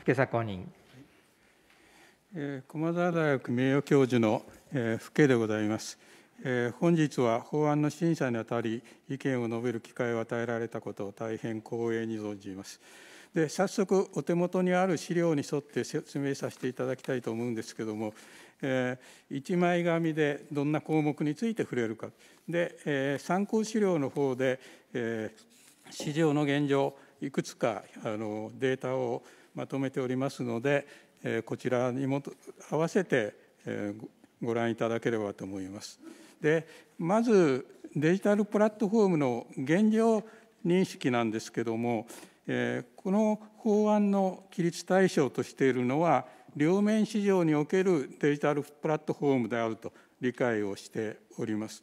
福家公認、えー、駒澤大学名誉教授の、えー、福でございます、えー、本日は法案の審査にあたり意見を述べる機会を与えられたことを大変光栄に存じますで早速お手元にある資料に沿って説明させていただきたいと思うんですけども、えー、1枚紙でどんな項目について触れるかで、えー、参考資料の方で、えー、市場の現状いくつかあのデータを、まとめておりますので、えこちらにも合わせて、えご覧いただければと思います。でまずデジタルプラットフォームの現状認識なんですけども、えこの法案の規律対象としているのは両面市場におけるデジタルプラットフォームであると理解をしております。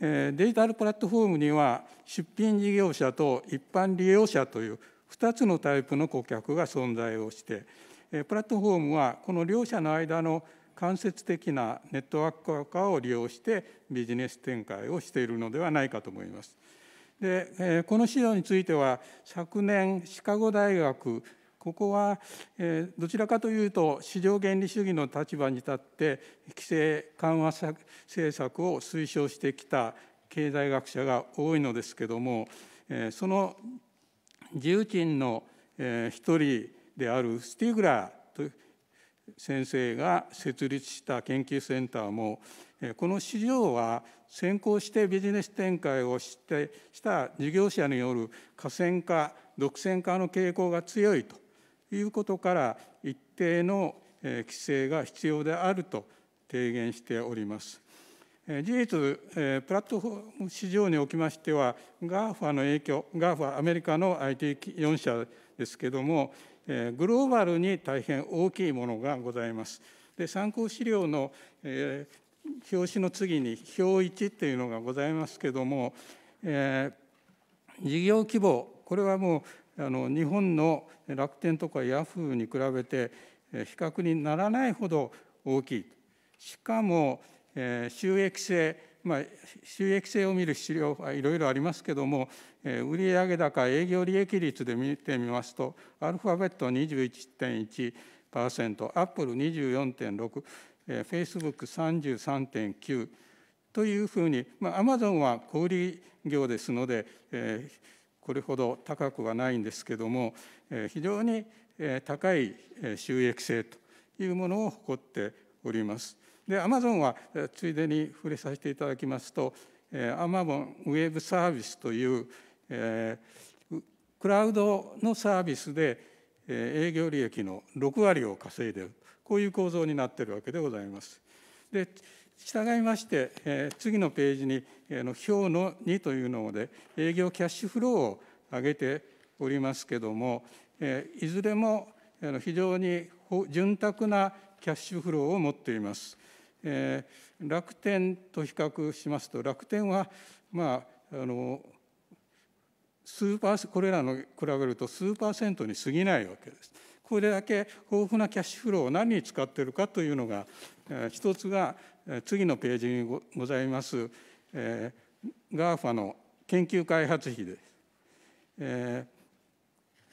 デジタルプラットフォームには出品事業者と一般利用者という2つのタイプの顧客が存在をしてプラットフォームはこの両者の間の間接的なネットワーク化を利用してビジネス展開をしているのではないかと思います。でこの資料については昨年シカゴ大学ここはどちらかというと市場原理主義の立場に立って規制緩和政策を推奨してきた経済学者が多いのですけどもその重鎮の一人であるスティグラーと先生が設立した研究センターもこの市場は先行してビジネス展開をしてした事業者による河川化独占化の傾向が強いということから一定の規制が必要であると提言しております。事実プラットフォーム市場におきましては GAFA の影響 GAFA アメリカの IT4 社ですけどもグローバルに大変大きいものがございます。で参考資料の、え表紙の次に表1というのがございますけども、えー、事業規模これはもうあの日本の楽天とかヤフーに比べて比較にならないほど大きいしかもえ収益性、まあ、収益性を見る資料はいろいろありますけども、え売上高営業利益率で見てみますとアルファベット21.1%アップル24.6%フェイスブック33.9%というふうに、アマゾンは小売業ですので、えこれほど高くはないんですけども、え非常に高い収益性というものを誇っております。で、アマゾンはついでに触れさせていただきますと、アマゾンウェブサービスという、えー、クラウドのサービスで、え営業利益の6割を稼いでいる、こういう構造になっているわけでございます。で従いまして、えー、次のページに、えの表の2というので、営業キャッシュフローを上げておりますけども、えいずれも非常に潤沢なキャッシュフローを持っています。えー、楽天と比較しますと楽天はまああのスーパーこれらの比べると数パーセントに過ぎないわけです。これだけ豊富なキャッシュフローを何に使っているかというのが、えー、一つが次のページにございます、えー、GAFA の研究開発費です。え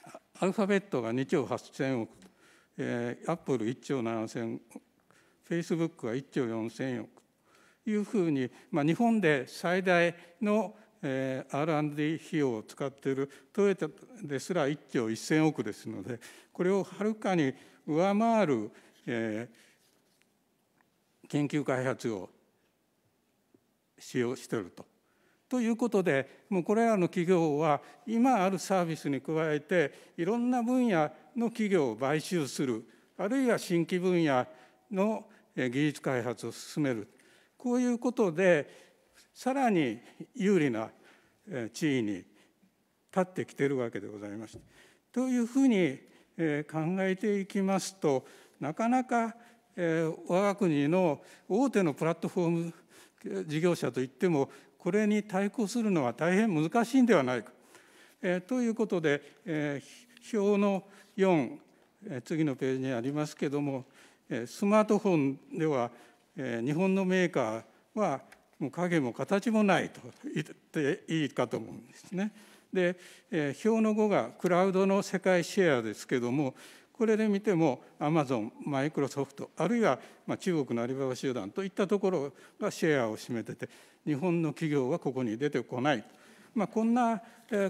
ー、アルファベットが2兆8000億、えー、アップル1兆7000億フェイスブックは1兆4000億というふうに、まあ、日本で最大の R&D 費用を使っているトヨタですら1兆1000億ですのでこれをはるかに上回る、えー、研究開発を使用していると。ということでもうこれらの企業は今あるサービスに加えていろんな分野の企業を買収するあるいは新規分野の技術開発を進めるこういうことでさらに有利な地位に立ってきてるわけでございましてというふうに考えていきますとなかなか我が国の大手のプラットフォーム事業者といってもこれに対抗するのは大変難しいんではないか。えということで、え表の4、え次のページにありますけどもスマートフォンでは日本のメーカーはもう影も形もないと言っていいかと思うんですね。で表の5がクラウドの世界シェアですけどもこれで見てもアマゾンマイクロソフトあるいはま中国のアリババ集団といったところがシェアを占めてて日本の企業はここに出てこない、まあ、こんな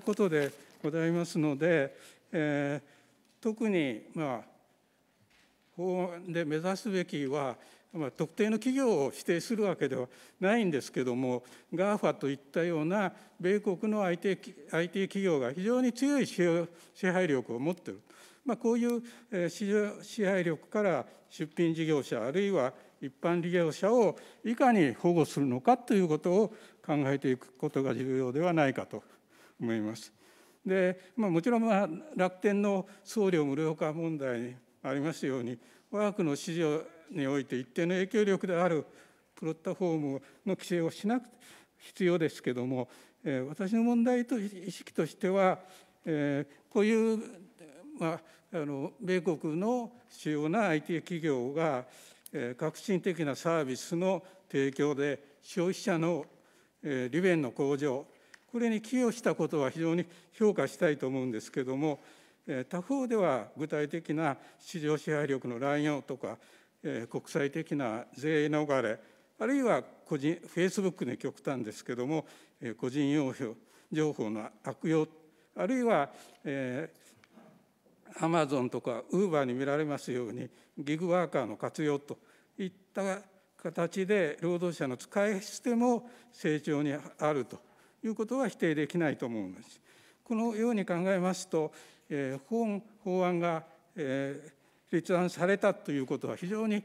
ことでございますので、え特にまあ法で目指すべきは、まあ、特定の企業を否定するわけではないんですけども GAFA といったような米国の IT, IT 企業が非常に強い支配力を持っている、まあ、こういう支配力から出品事業者あるいは一般事業者をいかに保護するのかということを考えていくことが重要ではないかと思います。でまあ、もちろんまあ楽天の送料無料化問題ありますように我が国の市場において一定の影響力であるプロットフォームの規制をしなくて必要ですけども、私の問題と意識としては、こういう、まあ、あの米国の主要な IT 企業が、革新的なサービスの提供で消費者の、利便の向上これに寄与したことは非常に評価したいと思うんですけども他方では具体的な市場支配力の乱用とか国際的な税逃れあるいは個人フェイスブックに極端ですけども個人用情報の悪用あるいは、えアマゾンとかウーバーに見られますようにギグワーカーの活用といった形で労働者の使い捨ても成長にあるということは否定できないと思うんです。このように考えますと本法案が立案されたということは非常に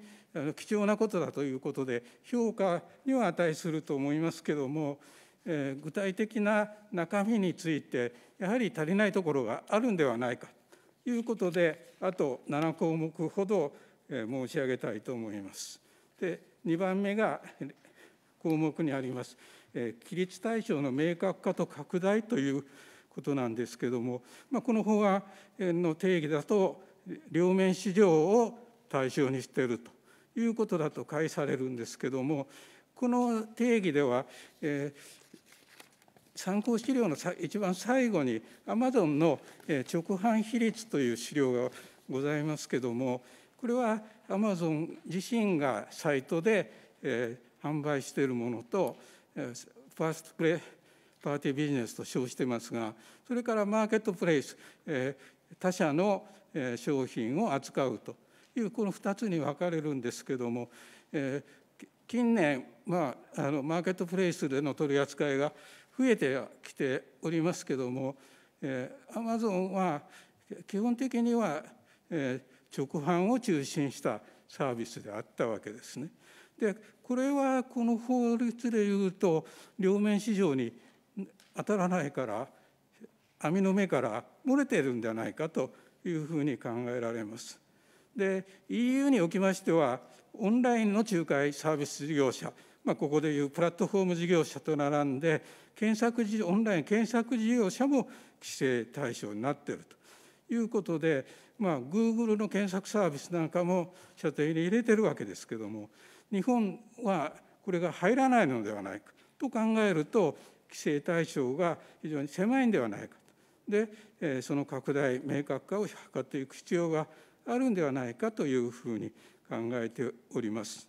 貴重なことだということで評価には値すると思いますけども具体的な中身についてやはり足りないところがあるんではないかということであと7項目ほど申し上げたいと思います。で2番目が項目にあります規律対象の明確化と拡大ということなんですけども、まあ、この法案の定義だと両面市場を対象にしているということだと解されるんですけどもこの定義では、えー、参考資料の一番最後にアマゾンの直販比率という資料がございますけどもこれはアマゾン自身がサイトで、えー、販売しているものと、えー、ファーストプレイパーティービジネスと称してますがそれからマーケットプレイス、えー、他社の商品を扱うというこの2つに分かれるんですけども、えー、近年、まあ、あのマーケットプレイスでの取り扱いが増えてきておりますけども、えー、ゾンは基本的には、えー、直販を中心したサービスであったわけですね。でこれはこの法律でいうと両面市場に当たらないから網の目から漏れているんじゃないかというふうに考えられます。で EU におきましてはオンラインの仲介サービス事業者、まあ、ここでいうプラットフォーム事業者と並んで検索オンライン検索事業者も規制対象になっているということで、まあ、Google の検索サービスなんかも射程に入れてるわけですけども日本はこれが入らないのではないかと考えると規制対象が非常に狭いんではないかとでその拡大明確化を図っていく必要があるんではないかというふうに考えております。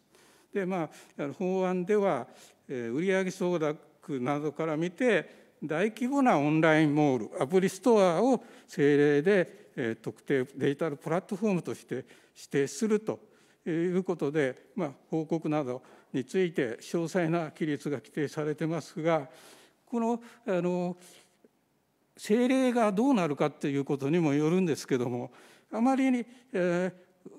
でまあ法案では売上総額などから見て大規模なオンラインモールアプリストアを政令で特定デジタルプラットフォームとして指定するということで、まあ、報告などについて詳細な規律が規定されてますがこのあの精霊がどうなるかっていうことにもよるんですけどもあまりに、えー、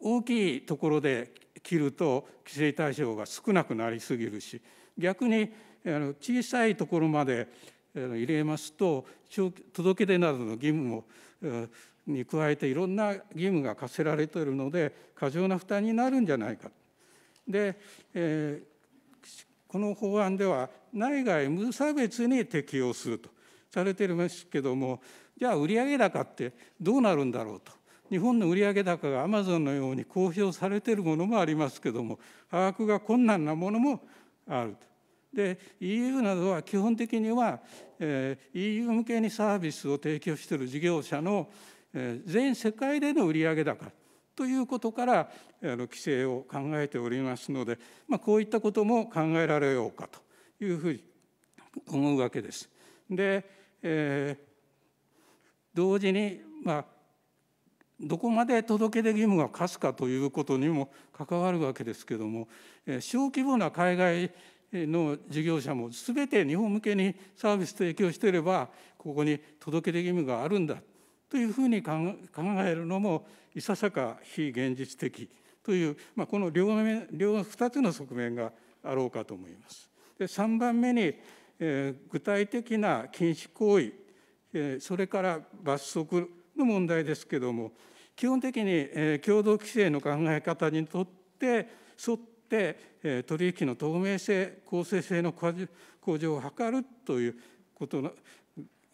大きいところで切ると規制対象が少なくなりすぎるし逆にあの小さいところまで入れますと届け出などの義務を、えーに加えていろんな義務が課せられているので過剰な負担になるんじゃないか。で、えー、この法案では内外無差別に適用するとされていますけどもじゃあ売上高ってどうなるんだろうと日本の売上高がアマゾンのように公表されているものもありますけども把握が困難なものもあると。で EU などは基本的には、えー、EU 向けにサービスを提供している事業者の、えー、全世界での売上高ということからあの規制を考えておりますので、まあ、こういったことも考えられようかというふうに思うわけです。で、えー、同時に、まあ、どこまで届け出義務が課すかということにも関わるわけですけども、え小規模な海外の事業者も全て日本向けにサービス提供していればここに届け出義務があるんだというふうに考えるのもいささか非現実的という、まあ、この両面両2つの側面があろうかと思います。で3番目に、えー、具体的な禁止行為、えー、それから罰則の問題ですけども基本的に、えー、共同規制の考え方にとって沿って、えー、取引の透明性公正性の向上を図るということの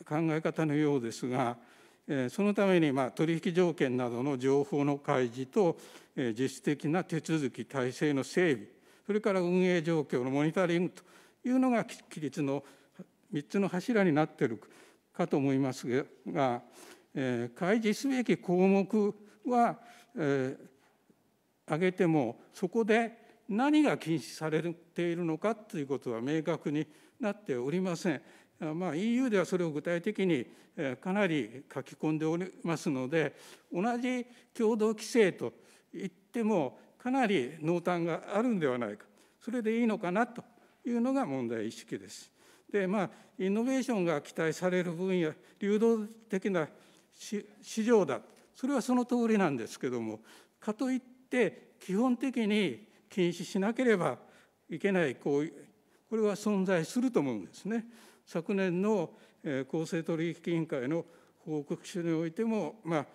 考え方のようですがそのために、まあ、取引条件などの情報の開示と、え実質的な手続き、体制の整備、それから運営状況のモニタリングというのが、規律の3つの柱になっているかと思いますが、え開示すべき項目は、え挙げても、そこで何が禁止されているのかということは明確になっておりません。まあ、EU ではそれを具体的にかなり書き込んでおりますので同じ共同規制といってもかなり濃淡があるんではないかそれでいいのかなというのが問題意識です。でまあイノベーションが期待される分野流動的な市場だそれはその通りなんですけどもかといって基本的に禁止しなければいけない行為これは存在すると思うんですね。昨年の公正取引委員会の報告書においても、まあ、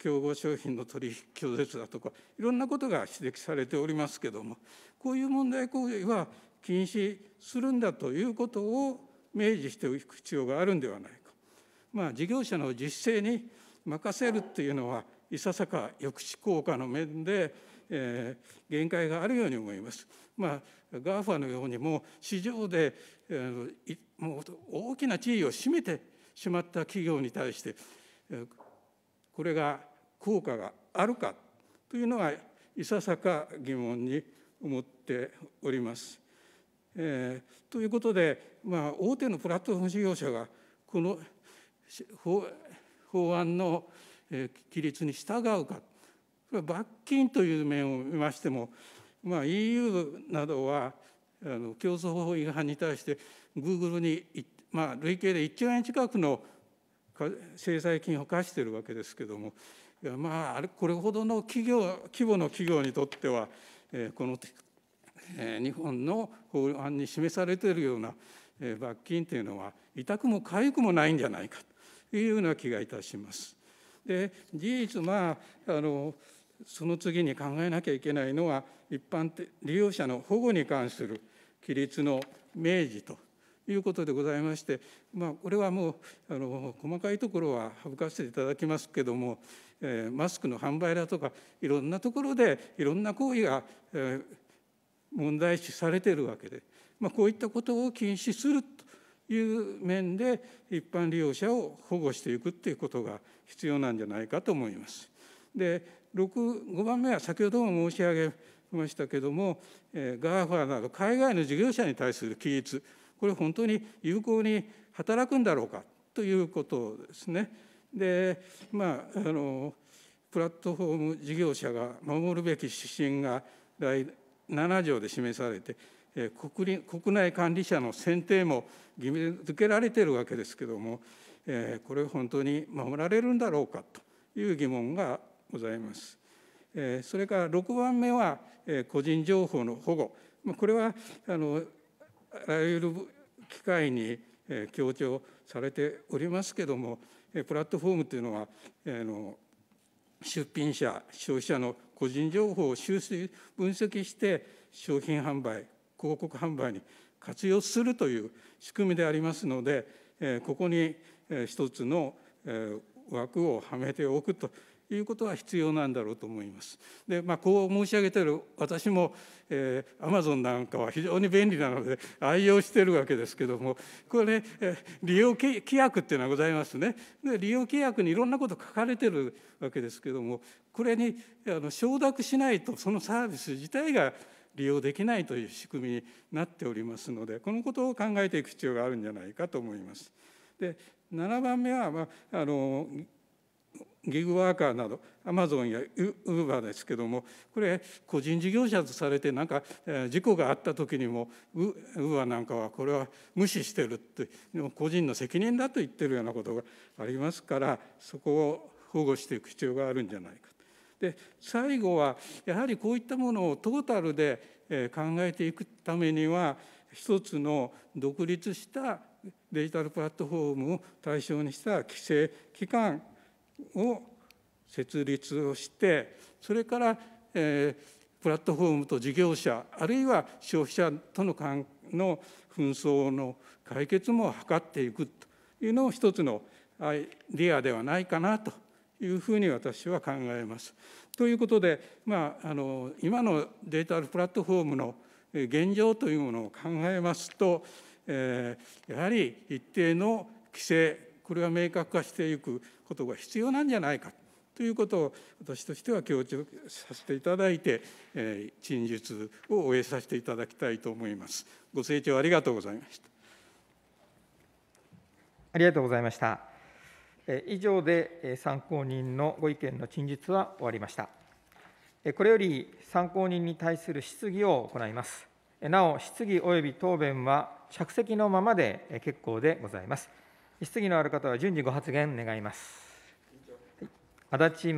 競合商品の取引拒絶だとか、いろんなことが指摘されておりますけれども、こういう問題行為は禁止するんだということを明示しておく必要があるんではないか。まあ、事業者の実勢に任せるっていうのは、いささか抑止効果の面で、えー、限界があるように思います。まあ、GAFA のようにも市場で、えー、もう大きな地位を占めてしまった企業に対してこれが効果があるかというのはいささか疑問に思っております。えー、ということで、まあ、大手のプラットフォーム事業者がこの法案の規律に従うかれは罰金という面を見ましても、まあ、EU などはあの競争法違反に対してグーグルに、まあ、累計で1兆円近くの制裁金を課しているわけですけれどもまあこれほどの企業規模の企業にとっては、えこの、え日本の法案に示されているような、え罰金というのは痛くも痒くもないんじゃないかというような気がいたします。で事実まああのその次に考えなきゃいけないのは一般利用者の保護に関する規律の明示ということでございまして、まあ、これはもうあの細かいところは省かせていただきますけども、えー、マスクの販売だとかいろんなところでいろんな行為が、えー、問題視されているわけで、まあ、こういったことを禁止するという面で一般利用者を保護していくっていうことが必要なんじゃないかと思います。で5番目は先ほども申し上げましたけども、えー、GAFA など海外の事業者に対する規律これ本当に有効に働くんだろうかということですね。でまああのプラットフォーム事業者が守るべき指針が第7条で示されて国国内管理者の選定も義務付けられているわけですけどもこれ本当に守られるんだろうかという疑問がございます。それから6番目は個人情報の保護これはあのあらゆる機会に強調されておりますけどもプラットフォームというのは出品者消費者の個人情報を収集分析して商品販売広告販売に活用するという仕組みでありますのでここに一つの枠をはめておくということは必要なんだろうと思います。でまあ、こう申し上げてる私も、えー、Amazon なんかは非常に便利なので愛用してるわけですけどもこれ、ね、利用規約っていうのはございますねで利用規約にいろんなこと書かれてるわけですけどもこれにあの承諾しないとそのサービス自体が利用できないという仕組みになっておりますのでこのことを考えていく必要があるんじゃないかと思います。で7番目は、まあ、あのギグワーカーなどアマゾンやウーバーですけどもこれ個人事業者とされてなんか事故があった時にもウーバーなんかはこれは無視してるって個人の責任だと言ってるようなことがありますからそこを保護していく必要があるんじゃないかで最後はやはりこういったものをトータルで考えていくためには一つの独立したデジタルプラットフォームを対象にした規制機関を設立をしてそれから、えー、プラットフォームと事業者あるいは消費者とのの紛争の解決も図っていくというのを一つのアイディアではないかなというふうに私は考えます。ということで、まあ、あの今のデータルプラットフォームの現状というものを考えますと、えー、やはり一定の規制これは明確化していくことが必要なんじゃないかということを私としては強調させていただいて、えー、陳述を終えさせていただきたいと思います。ご清聴ありがとうございました。ありがとうございました。以上で参考人のご意見の陳述は終わりました。これより参考人に対する質疑を行います。なお、質疑及び答弁は着席のままで結構でございます。質疑のある方は順次ご発言願います。足立